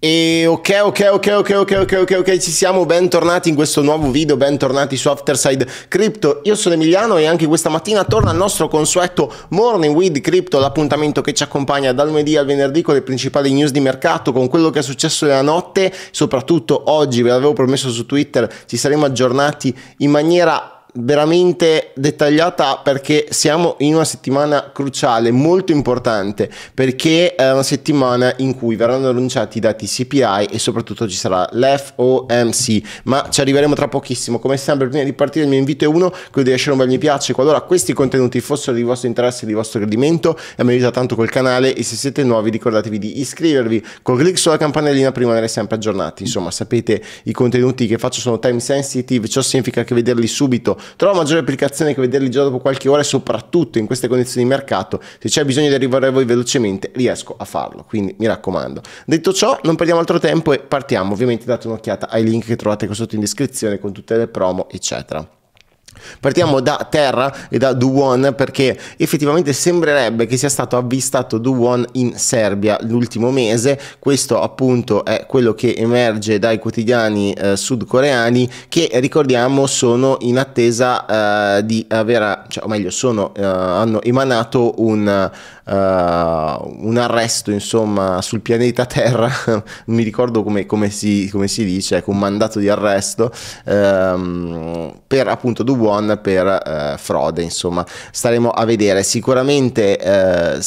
E ok, ok, ok, ok, ok, ok, ok, ok, ci siamo, bentornati in questo nuovo video, bentornati su Afterside Crypto. Io sono Emiliano e anche questa mattina torna al nostro consueto Morning with Crypto, l'appuntamento che ci accompagna dal lunedì al venerdì con le principali news di mercato, con quello che è successo nella notte, soprattutto oggi, ve l'avevo promesso su Twitter, ci saremo aggiornati in maniera veramente dettagliata perché siamo in una settimana cruciale, molto importante, perché è una settimana in cui verranno annunciati i dati CPI e soprattutto ci sarà l'FOMC, ma ci arriveremo tra pochissimo. Come sempre, prima di partire il mio invito è uno, quello di lasciare un bel mi piace, qualora questi contenuti fossero di vostro interesse, di vostro gradimento, e mi aiuta tanto col canale e se siete nuovi ricordatevi di iscrivervi, col clic sulla campanellina per rimanere sempre aggiornati. Insomma, sapete i contenuti che faccio sono time sensitive, ciò significa che vederli subito Trovo maggiore applicazione che vederli già dopo qualche ora e soprattutto in queste condizioni di mercato, se c'è bisogno di arrivare a voi velocemente, riesco a farlo, quindi mi raccomando. Detto ciò, non perdiamo altro tempo e partiamo. Ovviamente date un'occhiata ai link che trovate qua sotto in descrizione con tutte le promo, eccetera. Partiamo da Terra e da Duwon perché effettivamente sembrerebbe che sia stato avvistato Duwon in Serbia l'ultimo mese. Questo appunto è quello che emerge dai quotidiani eh, sudcoreani che ricordiamo sono in attesa eh, di aver, cioè, o meglio, sono, eh, hanno emanato un, eh, un arresto insomma sul pianeta Terra, non mi ricordo come, come, si, come si dice, ecco, mandato di arresto ehm, per appunto Duwon Amazon per eh, frode, insomma, staremo a vedere. Sicuramente eh,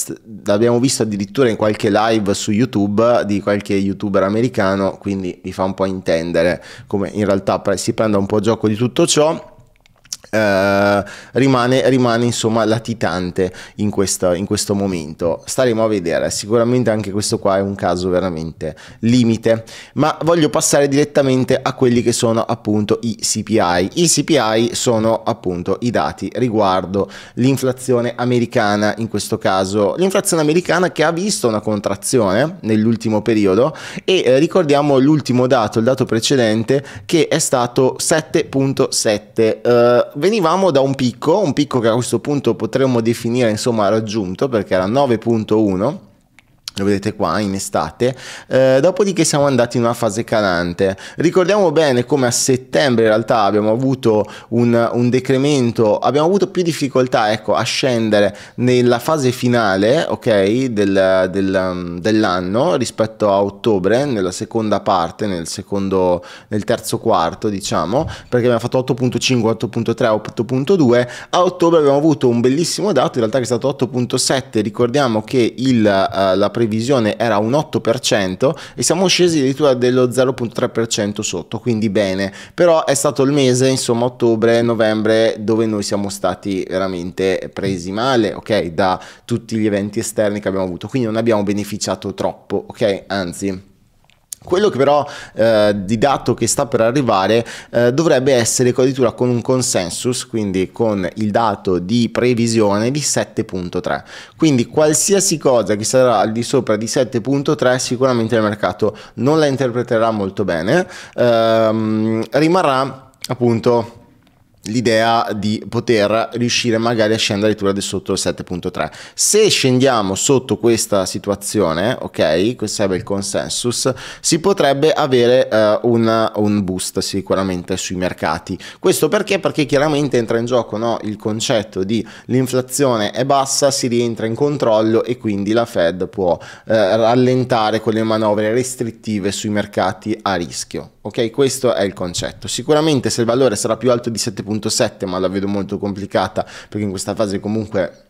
l'abbiamo visto addirittura in qualche live su YouTube di qualche youtuber americano, quindi vi fa un po' intendere come in realtà si prenda un po' gioco di tutto ciò. Eh, rimane, rimane, insomma latitante in questo, in questo momento. Staremo a vedere, sicuramente anche questo qua è un caso veramente limite, ma voglio passare direttamente a quelli che sono appunto i CPI. I CPI sono appunto i dati riguardo l'inflazione americana, in questo caso l'inflazione americana che ha visto una contrazione nell'ultimo periodo e eh, ricordiamo l'ultimo dato, il dato precedente che è stato 7.7. Eh, venivamo da un picco, un picco che a questo punto potremmo definire insomma raggiunto perché era 9.1 lo vedete qua in estate, eh, dopodiché siamo andati in una fase calante. Ricordiamo bene come a settembre in realtà abbiamo avuto un, un decremento, abbiamo avuto più difficoltà ecco, a scendere nella fase finale okay, del, del, um, dell'anno rispetto a ottobre, nella seconda parte, nel, secondo, nel terzo quarto diciamo, perché abbiamo fatto 8.5, 8.3, 8.2, a ottobre abbiamo avuto un bellissimo dato in realtà che è stato 8.7, ricordiamo che il, eh, la pre- previsione era un 8% e siamo scesi addirittura dello 0.3% sotto, quindi bene, però è stato il mese, insomma ottobre, novembre, dove noi siamo stati veramente presi male, ok, da tutti gli eventi esterni che abbiamo avuto, quindi non abbiamo beneficiato troppo, ok, anzi quello che però eh, di dato che sta per arrivare eh, dovrebbe essere addirittura con un consensus, quindi con il dato di previsione di 7.3. Quindi qualsiasi cosa che sarà al di sopra di 7.3 sicuramente il mercato non la interpreterà molto bene, ehm, rimarrà appunto l'idea di poter riuscire magari a scendere addirittura di sotto il 7.3 se scendiamo sotto questa situazione ok questo sarebbe il consensus si potrebbe avere uh, un, un, boost sicuramente sui mercati questo perché perché chiaramente entra in gioco no, il concetto di l'inflazione è bassa si rientra in controllo e quindi la Fed può uh, rallentare con le manovre restrittive sui mercati a rischio Ok, questo è il concetto. Sicuramente se il valore sarà più alto di 7.7, ma la vedo molto complicata perché in questa fase comunque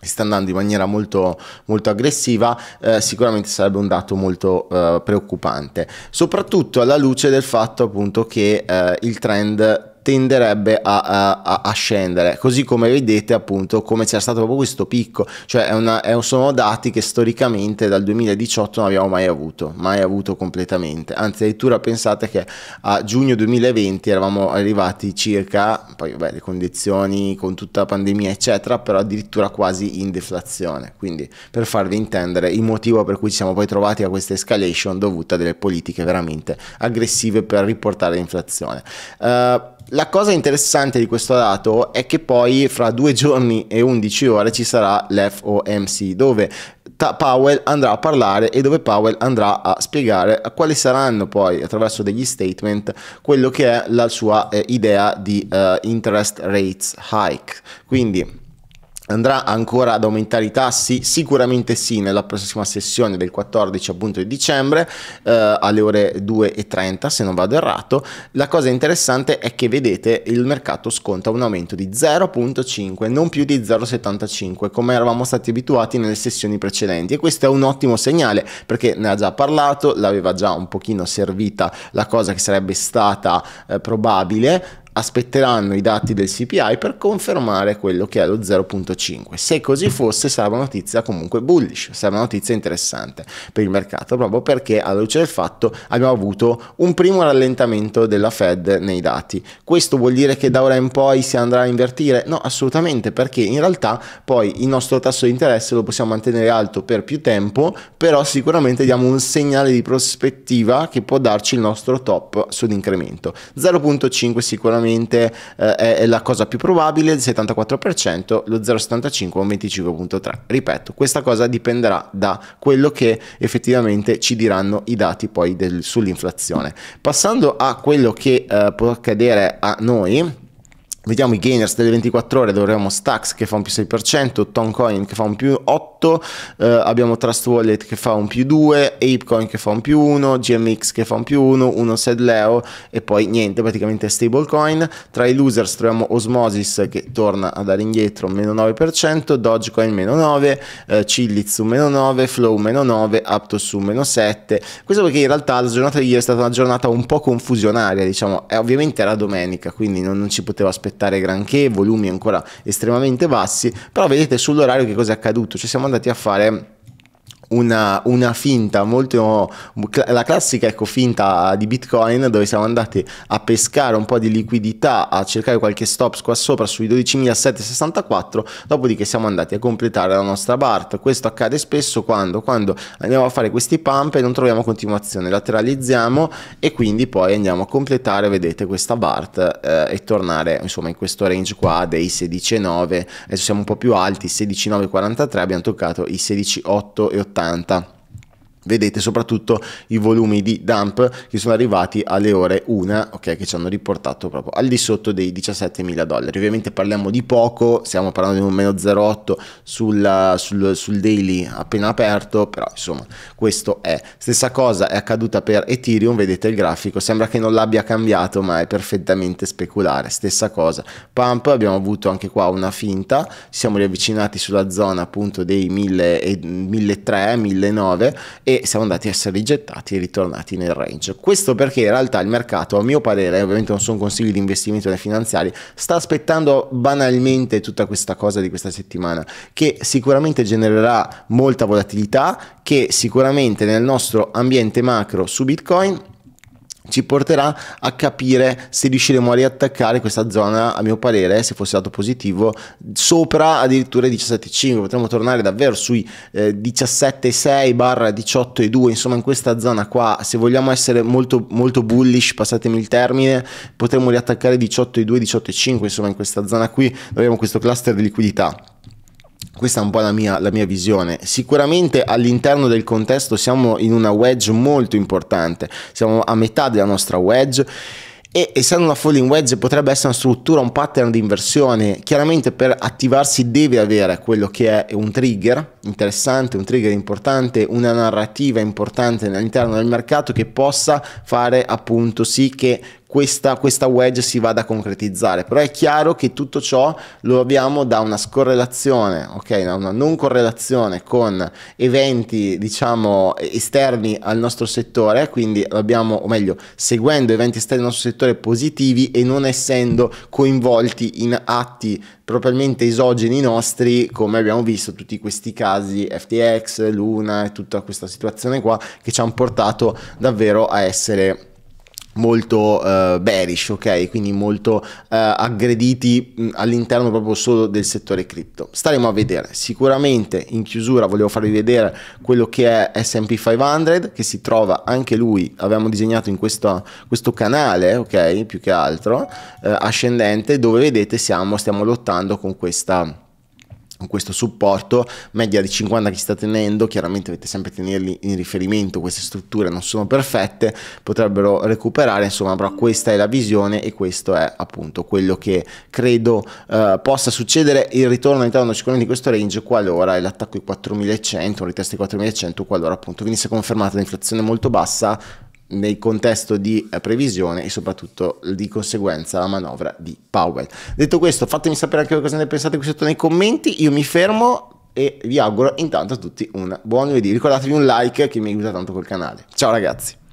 sta andando in maniera molto, molto aggressiva, eh, sicuramente sarebbe un dato molto eh, preoccupante, soprattutto alla luce del fatto appunto che eh, il trend tenderebbe a, a, a, scendere così come vedete appunto come c'è stato proprio questo picco cioè è una, è un, sono dati che storicamente dal 2018 non abbiamo mai avuto mai avuto completamente anzi addirittura pensate che a giugno 2020 eravamo arrivati circa poi vabbè le condizioni con tutta la pandemia eccetera però addirittura quasi in deflazione quindi per farvi intendere il motivo per cui ci siamo poi trovati a questa escalation dovuta a delle politiche veramente aggressive per riportare l'inflazione uh, la cosa interessante di questo dato è che poi fra due giorni e 11 ore ci sarà l'FOMC dove Powell andrà a parlare e dove Powell andrà a spiegare quali saranno poi attraverso degli statement quello che è la sua eh, idea di eh, interest rates hike. Quindi Andrà ancora ad aumentare i tassi? Sicuramente sì, nella prossima sessione del 14 appunto, di dicembre eh, alle ore 2.30 se non vado errato. La cosa interessante è che vedete il mercato sconta un aumento di 0.5, non più di 0.75 come eravamo stati abituati nelle sessioni precedenti e questo è un ottimo segnale perché ne ha già parlato, l'aveva già un pochino servita la cosa che sarebbe stata eh, probabile aspetteranno i dati del CPI per confermare quello che è lo 0.5. Se così fosse sarà una notizia comunque bullish, sarà una notizia interessante per il mercato, proprio perché alla luce del fatto abbiamo avuto un primo rallentamento della Fed nei dati. Questo vuol dire che da ora in poi si andrà a invertire? No, assolutamente, perché in realtà poi il nostro tasso di interesse lo possiamo mantenere alto per più tempo, però sicuramente diamo un segnale di prospettiva che può darci il nostro top sull'incremento. 0.5 sicuramente sicuramente eh, è la cosa più probabile, il 74%, lo 0,75 un 25,3. Ripeto, questa cosa dipenderà da quello che effettivamente ci diranno i dati poi del, sull'inflazione. Passando a quello che eh, può accadere a noi, Vediamo i gainers delle 24 ore dovremmo abbiamo Stax che fa un più 6%, Toncoin che fa un più 8, eh, abbiamo Trust Wallet che fa un più 2, Apecoin che fa un più 1, GMX che fa un più 1, 1 Sedleo e poi niente, praticamente stablecoin. Tra i losers troviamo Osmosis che torna a dare indietro meno 9%, Dogecoin meno 9, eh, Chillitz meno 9, Flow meno 9, Aptos meno 7. Questo perché in realtà la giornata di ieri è stata una giornata un po' confusionaria, diciamo, eh, ovviamente era domenica, quindi non, non ci poteva aspettare aspettare granché, volumi ancora estremamente bassi, però vedete sull'orario che cosa è accaduto, cioè siamo andati a fare una, una, finta molto la classica ecco, finta di bitcoin dove siamo andati a pescare un po' di liquidità a cercare qualche stop qua sopra sui 12.764 dopodiché siamo andati a completare la nostra BART questo accade spesso quando, quando andiamo a fare questi pump e non troviamo continuazione lateralizziamo e quindi poi andiamo a completare vedete questa BART eh, e tornare insomma in questo range qua dei 16.9 adesso siamo un po' più alti 16.943 abbiamo toccato i 16.8 e 8 80. Vedete soprattutto i volumi di dump che sono arrivati alle ore 1, ok, che ci hanno riportato proprio al di sotto dei 17 mila dollari. Ovviamente parliamo di poco, stiamo parlando di un meno 0,8 sul, sul, sul daily appena aperto, però insomma questo è. Stessa cosa è accaduta per Ethereum, vedete il grafico, sembra che non l'abbia cambiato ma è perfettamente speculare. Stessa cosa, Pump abbiamo avuto anche qua una finta, ci siamo riavvicinati sulla zona appunto dei 1.300, 1.009 e siamo andati a essere rigettati e ritornati nel range. Questo perché in realtà il mercato, a mio parere, ovviamente non sono consigli di investimento né finanziari, sta aspettando banalmente tutta questa cosa di questa settimana, che sicuramente genererà molta volatilità, che sicuramente nel nostro ambiente macro su Bitcoin ci porterà a capire se riusciremo a riattaccare questa zona, a mio parere, se fosse dato positivo, sopra addirittura i 17,5, potremmo tornare davvero sui eh, 17,6 18,2, insomma in questa zona qua, se vogliamo essere molto, molto bullish, passatemi il termine, potremmo riattaccare 18,2, 18,5, insomma in questa zona qui, dove abbiamo questo cluster di liquidità. Questa è un po' la mia, la mia, visione. Sicuramente all'interno del contesto siamo in una wedge molto importante, siamo a metà della nostra wedge e essendo una falling wedge potrebbe essere una struttura, un pattern di inversione. Chiaramente per attivarsi deve avere quello che è un trigger interessante, un trigger importante, una narrativa importante all'interno del mercato che possa fare appunto sì che questa, questa wedge si vada a concretizzare. Però è chiaro che tutto ciò lo abbiamo da una scorrelazione, ok? Da una non correlazione con eventi, diciamo, esterni al nostro settore, quindi abbiamo, o meglio, seguendo eventi esterni al nostro settore positivi e non essendo coinvolti in atti propriamente esogeni nostri, come abbiamo visto tutti questi casi FTX, Luna e tutta questa situazione qua che ci hanno portato davvero a essere molto uh, bearish, ok? Quindi molto uh, aggrediti all'interno proprio solo del settore cripto. Staremo a vedere. Sicuramente in chiusura volevo farvi vedere quello che è S&P 500 che si trova anche lui, abbiamo disegnato in questo, questo canale, ok? Più che altro uh, ascendente dove vedete siamo stiamo lottando con questa con questo supporto, media di 50 che sta tenendo, chiaramente dovete sempre tenerli in riferimento, queste strutture non sono perfette, potrebbero recuperare, insomma, però questa è la visione e questo è appunto quello che credo eh, possa succedere il ritorno all'interno sicuramente di questo range qualora l'attacco di 4100, il ritest di 4100, qualora appunto venisse confermata l'inflazione molto bassa nel contesto di eh, previsione e soprattutto di conseguenza la manovra di Powell. Detto questo, fatemi sapere anche cosa ne pensate qui sotto nei commenti, io mi fermo e vi auguro intanto a tutti un buon lunedì. Ricordatevi un like che mi aiuta tanto col canale. Ciao ragazzi!